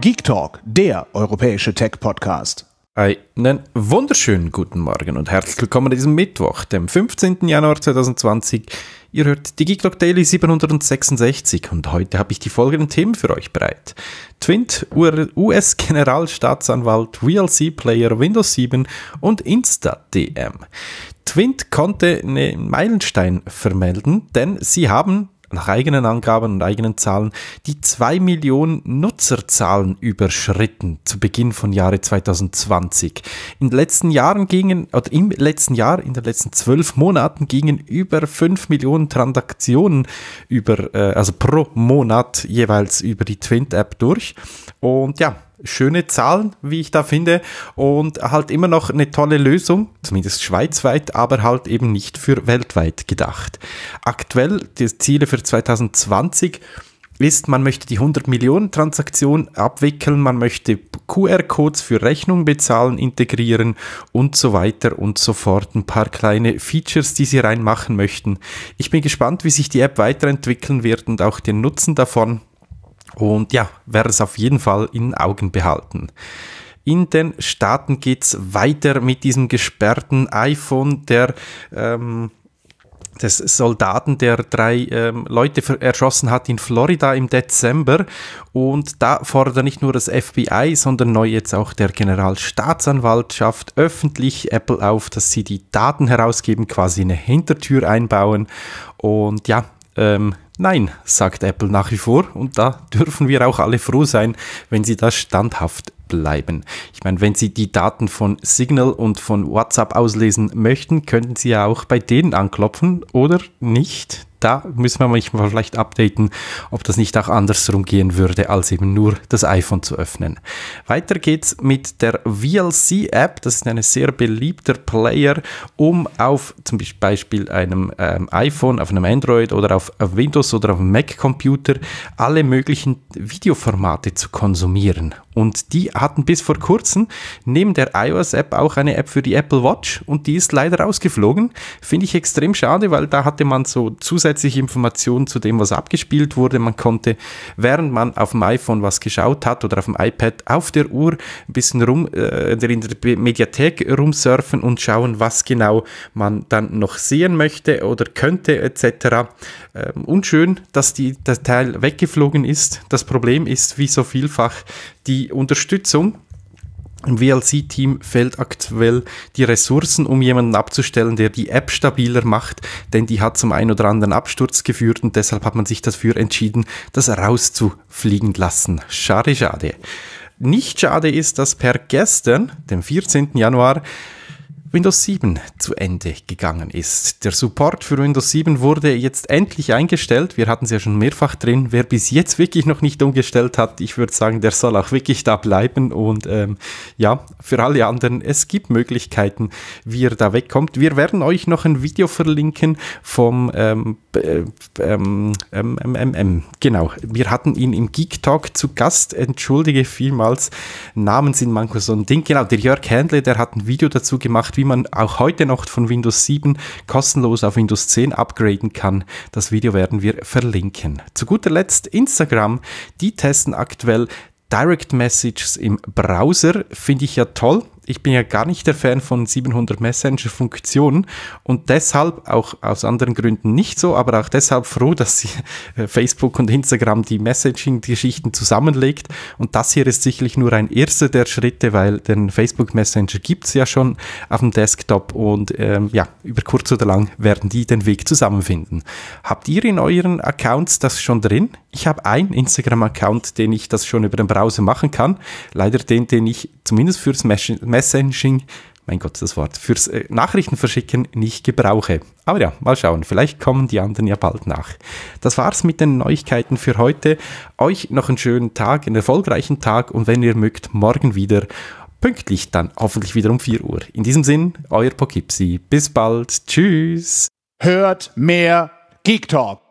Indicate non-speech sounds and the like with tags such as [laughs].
Geek Talk, der europäische Tech-Podcast. Einen wunderschönen guten Morgen und herzlich willkommen an diesem Mittwoch, dem 15. Januar 2020. Ihr hört die Geek Talk Daily 766 und heute habe ich die folgenden Themen für euch bereit. Twint, US-Generalstaatsanwalt, VLC-Player, Windows 7 und Insta-DM. Twint konnte einen Meilenstein vermelden, denn sie haben nach eigenen Angaben und eigenen Zahlen die 2 Millionen Nutzerzahlen überschritten zu Beginn von Jahre 2020. In den letzten Jahren gingen, oder im letzten Jahr, in den letzten zwölf Monaten gingen über 5 Millionen Transaktionen über, äh, also pro Monat jeweils über die Twint-App durch. Und ja, schöne Zahlen, wie ich da finde, und halt immer noch eine tolle Lösung, zumindest schweizweit, aber halt eben nicht für weltweit gedacht. Aktuell, die Ziele für 2020 ist, man möchte die 100 Millionen Transaktion abwickeln, man möchte QR-Codes für Rechnung bezahlen, integrieren und so weiter und so fort. Ein paar kleine Features, die sie reinmachen möchten. Ich bin gespannt, wie sich die App weiterentwickeln wird und auch den Nutzen davon. Und ja, werde es auf jeden Fall in Augen behalten. In den Staaten geht es weiter mit diesem gesperrten iPhone, der ähm, des Soldaten, der drei ähm, Leute erschossen hat in Florida im Dezember. Und da fordert nicht nur das FBI, sondern neu jetzt auch der Generalstaatsanwaltschaft öffentlich Apple auf, dass sie die Daten herausgeben, quasi eine Hintertür einbauen. Und ja, ähm, Nein, sagt Apple nach wie vor und da dürfen wir auch alle froh sein, wenn sie das standhaft bleiben. Ich meine, wenn Sie die Daten von Signal und von WhatsApp auslesen möchten, könnten Sie ja auch bei denen anklopfen oder nicht. Da müssen wir manchmal vielleicht updaten, ob das nicht auch andersrum gehen würde, als eben nur das iPhone zu öffnen. Weiter geht's mit der VLC-App. Das ist ein sehr beliebter Player, um auf zum Beispiel einem ähm, iPhone, auf einem Android oder auf Windows oder auf Mac-Computer alle möglichen Videoformate zu konsumieren. Und die hatten bis vor kurzem neben der iOS-App auch eine App für die Apple Watch und die ist leider ausgeflogen. Finde ich extrem schade, weil da hatte man so zusätzliche Informationen zu dem, was abgespielt wurde. Man konnte, während man auf dem iPhone was geschaut hat oder auf dem iPad, auf der Uhr ein bisschen rum äh, in der Mediathek rumsurfen und schauen, was genau man dann noch sehen möchte oder könnte etc. Ähm, unschön, dass die, der Teil weggeflogen ist. Das Problem ist, wie so vielfach, die, Unterstützung Unterstützung. Im VLC-Team fehlt aktuell die Ressourcen, um jemanden abzustellen, der die App stabiler macht, denn die hat zum einen oder anderen Absturz geführt und deshalb hat man sich dafür entschieden, das rauszufliegen lassen. Schade, schade. Nicht schade ist, dass per gestern, dem 14. Januar, Windows 7 zu Ende gegangen ist. Der Support für Windows 7 wurde jetzt endlich eingestellt. Wir hatten es ja schon mehrfach drin. Wer bis jetzt wirklich noch nicht umgestellt hat, ich würde sagen, der soll auch wirklich da bleiben. Und ähm, ja, für alle anderen, es gibt Möglichkeiten, wie ihr da wegkommt. Wir werden euch noch ein Video verlinken vom ähm, ähm, ähm, ähm, genau, wir hatten ihn im Geek Talk zu Gast. Entschuldige vielmals, Namen sind manchmal so ein Ding. Genau, der Jörg Händle, der hat ein Video dazu gemacht, wie man auch heute noch von Windows 7 kostenlos auf Windows 10 upgraden kann. Das Video werden wir verlinken. Zu guter Letzt Instagram, die testen aktuell Direct Messages im Browser, finde ich ja toll ich bin ja gar nicht der Fan von 700 Messenger-Funktionen und deshalb auch aus anderen Gründen nicht so, aber auch deshalb froh, dass sie, [laughs] äh, Facebook und Instagram die Messaging-Geschichten zusammenlegt. Und das hier ist sicherlich nur ein erster der Schritte, weil den Facebook Messenger gibt es ja schon auf dem Desktop und ähm, ja, über kurz oder lang werden die den Weg zusammenfinden. Habt ihr in euren Accounts das schon drin? Ich habe einen Instagram-Account, den ich das schon über den Browser machen kann. Leider den, den ich zumindest fürs Messaging, mein Gott, das Wort, fürs äh, Nachrichtenverschicken nicht gebrauche. Aber ja, mal schauen, vielleicht kommen die anderen ja bald nach. Das war's mit den Neuigkeiten für heute. Euch noch einen schönen Tag, einen erfolgreichen Tag und wenn ihr mögt, morgen wieder pünktlich dann hoffentlich wieder um 4 Uhr. In diesem Sinn, euer Pokipsi. Bis bald. Tschüss. Hört mehr Geek Talk.